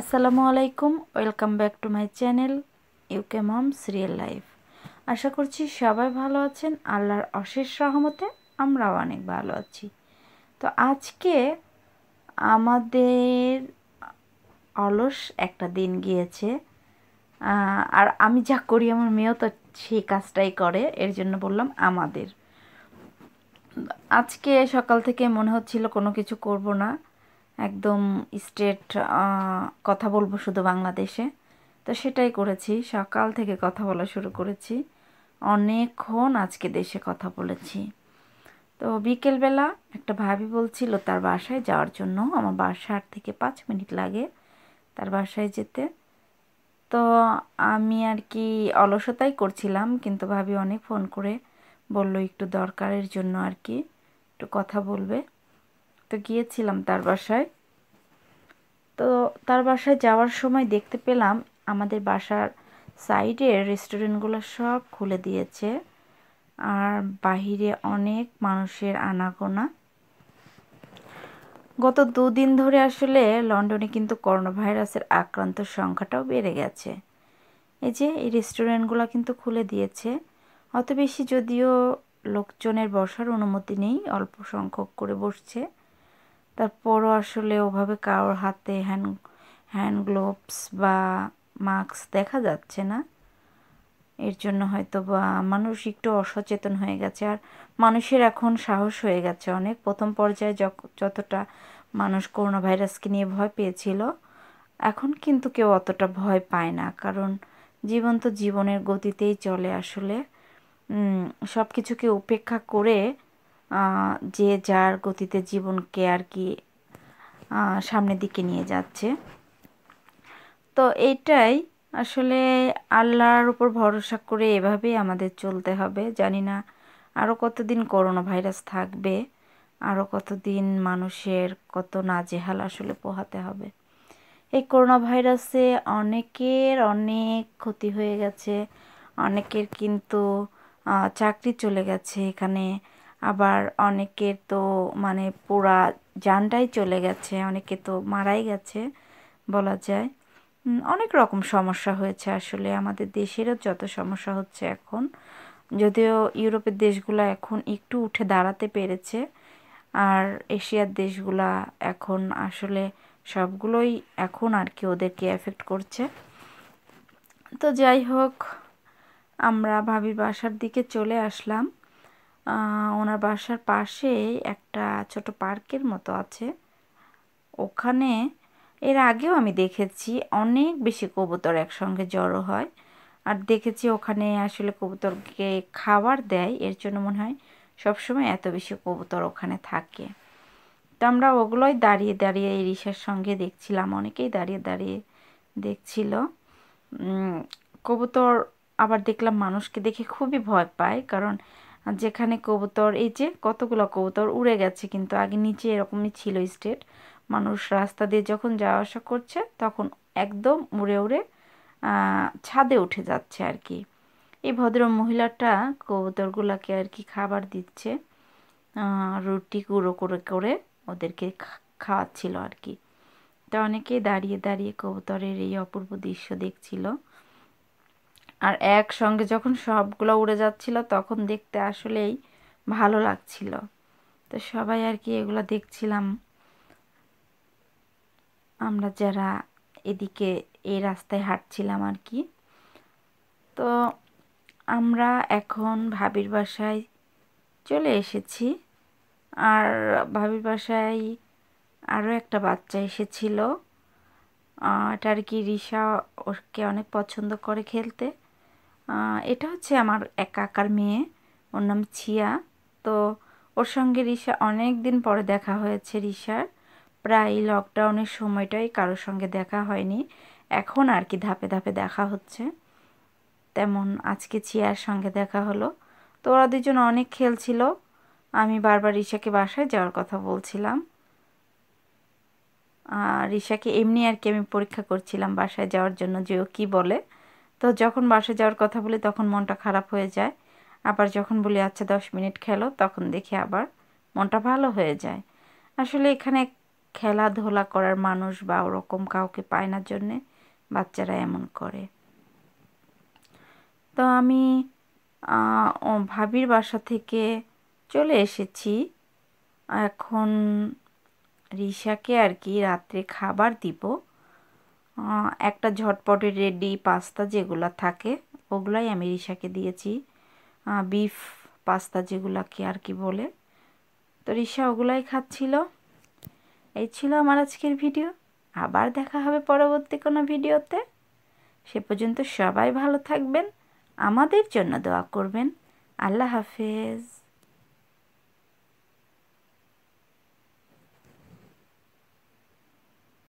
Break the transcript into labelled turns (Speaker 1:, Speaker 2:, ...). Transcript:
Speaker 1: আসসালামু আলাইকুম welcome back to my channel UK moms real life আশা করছি সবাই ভালো আছেন আল্লাহর অশেষ রহমতে আমরাও অনেক ভালো আছি তো আজকে আমাদের অলস একটা দিন গিয়েছে আর আমি যা করি আমার মেয়েও তো সেই কাজটাই করে এর জন্য বললাম আমাদের আজকে সকাল থেকে মনে হচ্ছিল কোনো কিছু করব না একদম স্ট্রেট কথা বলবো শুধু বাংলাদেশে তো সেটাই করেছি সকাল থেকে কথা বলা শুরু করেছি অনেকক্ষণ আজকে দেশে কথা বলেছি তো বিকেলবেলা একটা ভাবি বলছিল তার বাসায় যাওয়ার জন্য আমার বাসার থেকে পাঁচ মিনিট লাগে তার বাসায় যেতে তো আমি আর কি অলসতাই করছিলাম কিন্তু ভাবি অনেক ফোন করে বলল একটু দরকারের জন্য আর কি একটু কথা বলবে তো গিয়েছিলাম তার বাসায় তো তার বাসায় যাওয়ার সময় দেখতে পেলাম আমাদের বাসার সাইডে রেস্টুরেন্টগুলো সব খুলে দিয়েছে আর বাহিরে অনেক মানুষের আনাগোনা গত দুদিন ধরে আসলে লন্ডনে কিন্তু করোনা ভাইরাসের আক্রান্ত সংখ্যাটাও বেড়ে গেছে এই যে এই রেস্টুরেন্টগুলো কিন্তু খুলে দিয়েছে অত বেশি যদিও লোকজনের বসার অনুমতি নেই অল্প সংখ্যক করে বসছে তারপরও আসলে ওভাবে কারোর হাতে হ্যান্ড হ্যান্ড গ্লোভস বা মাস্ক দেখা যাচ্ছে না এর জন্য হয়তো বা মানুষ একটু অসচেতন হয়ে গেছে আর মানুষের এখন সাহস হয়ে গেছে অনেক প্রথম পর্যায়ে যতটা মানুষ করোনা ভাইরাসকে নিয়ে ভয় পেয়েছিল এখন কিন্তু কেউ অতটা ভয় পায় না কারণ জীবন তো জীবনের গতিতেই চলে আসলে সব কিছুকে উপেক্ষা করে যে যার গতিতে জীবনকে আর কি সামনের দিকে নিয়ে যাচ্ছে তো এইটাই আসলে আল্লাহর উপর ভরসা করে এভাবেই আমাদের চলতে হবে জানি না আরও কতদিন করোনা ভাইরাস থাকবে আরও কতদিন মানুষের কত নাজেহাল আসলে পোহাতে হবে এই করোনা ভাইরাসে অনেকের অনেক ক্ষতি হয়ে গেছে অনেকের কিন্তু চাকরি চলে গেছে এখানে আবার অনেকের তো মানে পুরা জানটাই চলে গেছে অনেকে তো মারাই গেছে বলা যায় অনেক রকম সমস্যা হয়েছে আসলে আমাদের দেশেরও যত সমস্যা হচ্ছে এখন যদিও ইউরোপের দেশগুলো এখন একটু উঠে দাঁড়াতে পেরেছে আর এশিয়ার দেশগুলা এখন আসলে সবগুলোই এখন আর কি ওদেরকে এফেক্ট করছে তো যাই হোক আমরা ভাবি বাসার দিকে চলে আসলাম ওনার বাসার পাশে একটা ছোট পার্কের মতো আছে ওখানে এর আগেও আমি দেখেছি অনেক বেশি কবুতর একসঙ্গে জড়ো হয় আর দেখেছি ওখানে আসলে কবুতরকে খাবার দেয় এর জন্য মনে হয় সবসময় এত বেশি কবুতর ওখানে থাকে তো আমরা ওগুলোই দাঁড়িয়ে দাঁড়িয়ে রিসার সঙ্গে দেখছিলাম অনেকেই দাঁড়িয়ে দাঁড়িয়ে দেখছিল কবুতর আবার দেখলাম মানুষকে দেখে খুবই ভয় পায় কারণ আর যেখানে কবুতর এই যে কতগুলো কবুতর উড়ে গেছে কিন্তু আগে নিচে এরকমই ছিল স্টেট মানুষ রাস্তা দিয়ে যখন যাওয়া আসা করছে তখন একদম উড়ে উড়ে ছাদে উঠে যাচ্ছে আর কি এই ভদ্র মহিলাটা কবুতরগুলোকে আর কি খাবার দিচ্ছে রুটি গুঁড়ো করে করে ওদেরকে খাওয়াচ্ছিল আর কি তা অনেকেই দাঁড়িয়ে দাঁড়িয়ে কবুতরের এই অপূর্ব দৃশ্য দেখছিল আর একসঙ্গে যখন সবগুলো উড়ে যাচ্ছিল তখন দেখতে আসলেই ভালো লাগছিল তো সবাই আর কি এগুলো দেখছিলাম আমরা যারা এদিকে এই রাস্তায় হাঁটছিলাম আর কি তো আমরা এখন ভাবির বাসায় চলে এসেছি আর ভাবির বাসায় আরও একটা বাচ্চা এসেছিল এটা আর কি রিসা ওকে অনেক পছন্দ করে খেলতে এটা হচ্ছে আমার এক কাকার মেয়ে ওর নাম ছিয়া তো ওর সঙ্গে রিসা অনেক দিন পরে দেখা হয়েছে রিসার প্রায় লকডাউনের সময়টাই কারোর সঙ্গে দেখা হয়নি এখন আর কি ধাপে ধাপে দেখা হচ্ছে তেমন আজকে চিয়ার সঙ্গে দেখা হলো তো ওরা দুজন অনেক খেলছিল আমি বারবার রিশাকে বাসায় যাওয়ার কথা বলছিলাম রিশাকে এমনি আর কি আমি পরীক্ষা করছিলাম বাসায় যাওয়ার জন্য যে ও কী বলে তো যখন বাসে যাওয়ার কথা বলি তখন মনটা খারাপ হয়ে যায় আবার যখন বলি আচ্ছা দশ মিনিট খেলো তখন দেখি আবার মনটা ভালো হয়ে যায় আসলে এখানে খেলাধুলা করার মানুষ বা ওরকম কাউকে পায় না জন্যে বাচ্চারা এমন করে তো আমি ভাবির বাসা থেকে চলে এসেছি এখন রিসাকে আর কি রাত্রে খাবার দিব একটা ঝটপটে রেডি পাস্তা যেগুলো থাকে ওগুলাই আমি রিসাকে দিয়েছি বিফ পাস্তা যেগুলাকে আর কি বলে তো রিসা ওগুলাই খাচ্ছিল এই ছিল আমার আজকের ভিডিও আবার দেখা হবে পরবর্তী কোনো ভিডিওতে সে পর্যন্ত সবাই ভালো থাকবেন আমাদের জন্য দোয়া করবেন আল্লাহ হাফেজ